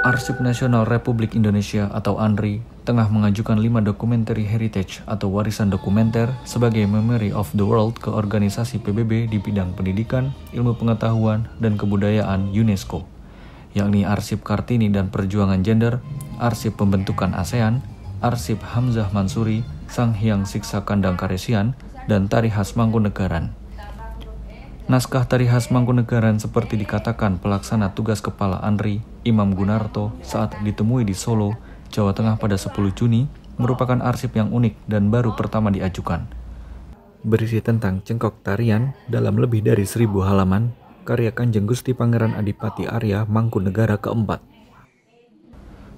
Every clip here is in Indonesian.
Arsip Nasional Republik Indonesia atau ANRI tengah mengajukan lima dokumentari heritage atau warisan dokumenter sebagai Memory of the World ke organisasi PBB di bidang pendidikan, ilmu pengetahuan, dan kebudayaan UNESCO, yakni Arsip Kartini dan Perjuangan Gender, Arsip Pembentukan ASEAN, Arsip Hamzah Mansuri, Sang Hyang Siksa Kandang Karesian, dan Tari Khas Mangkunegaran. Naskah tari khas Mangkunegaran seperti dikatakan pelaksana tugas kepala Andri, Imam Gunarto, saat ditemui di Solo, Jawa Tengah pada 10 Juni, merupakan arsip yang unik dan baru pertama diajukan. Berisi tentang cengkok tarian dalam lebih dari seribu halaman, karya Kanjeng Gusti Pangeran Adipati Arya Mangkunegara keempat.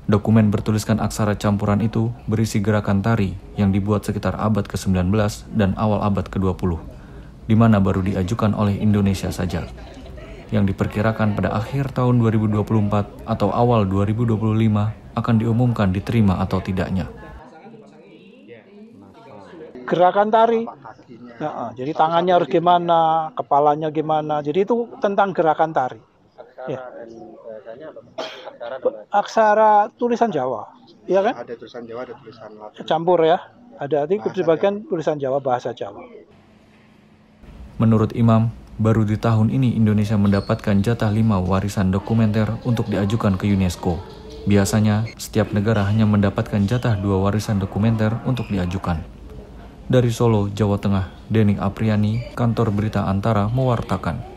Dokumen bertuliskan aksara campuran itu berisi gerakan tari yang dibuat sekitar abad ke-19 dan awal abad ke-20 di mana baru diajukan oleh Indonesia saja, yang diperkirakan pada akhir tahun 2024 atau awal 2025 akan diumumkan diterima atau tidaknya. Gerakan tari, ya, ah, jadi tangannya harus gimana, kepalanya gimana, jadi itu tentang gerakan tari. Ya. Aksara tulisan Jawa, ya kan? Ada tulisan Jawa, ada tulisan Latin. Campur ya, ada arti sebagian tulisan Jawa bahasa Jawa. Menurut Imam, baru di tahun ini Indonesia mendapatkan jatah lima warisan dokumenter untuk diajukan ke UNESCO. Biasanya, setiap negara hanya mendapatkan jatah dua warisan dokumenter untuk diajukan. Dari Solo, Jawa Tengah, Denik Apriani, Kantor Berita Antara mewartakan.